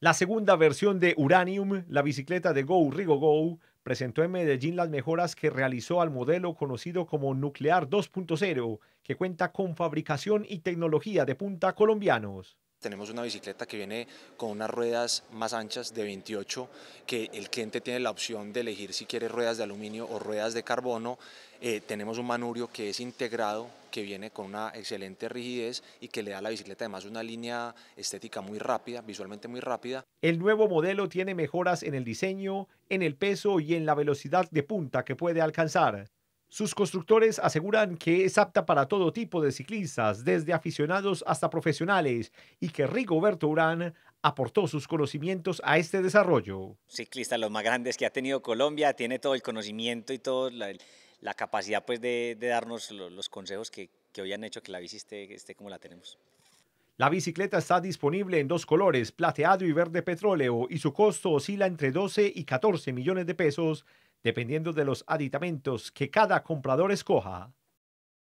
La segunda versión de Uranium, la bicicleta de Go Rigo Go, presentó en Medellín las mejoras que realizó al modelo conocido como Nuclear 2.0, que cuenta con fabricación y tecnología de punta colombianos. Tenemos una bicicleta que viene con unas ruedas más anchas de 28, que el cliente tiene la opción de elegir si quiere ruedas de aluminio o ruedas de carbono. Eh, tenemos un manurio que es integrado, que viene con una excelente rigidez y que le da a la bicicleta además una línea estética muy rápida, visualmente muy rápida. El nuevo modelo tiene mejoras en el diseño, en el peso y en la velocidad de punta que puede alcanzar. Sus constructores aseguran que es apta para todo tipo de ciclistas, desde aficionados hasta profesionales, y que Rigoberto Urán aportó sus conocimientos a este desarrollo. Ciclista, los más grandes que ha tenido Colombia, tiene todo el conocimiento y toda la, capacidad pues, de, darnos los, consejos que, hoy han hecho que la bici esté como la tenemos. La bicicleta está disponible en dos colores, plateado y verde petróleo, y su costo oscila entre 12 y 14 millones de pesos dependiendo de los aditamentos que cada comprador escoja,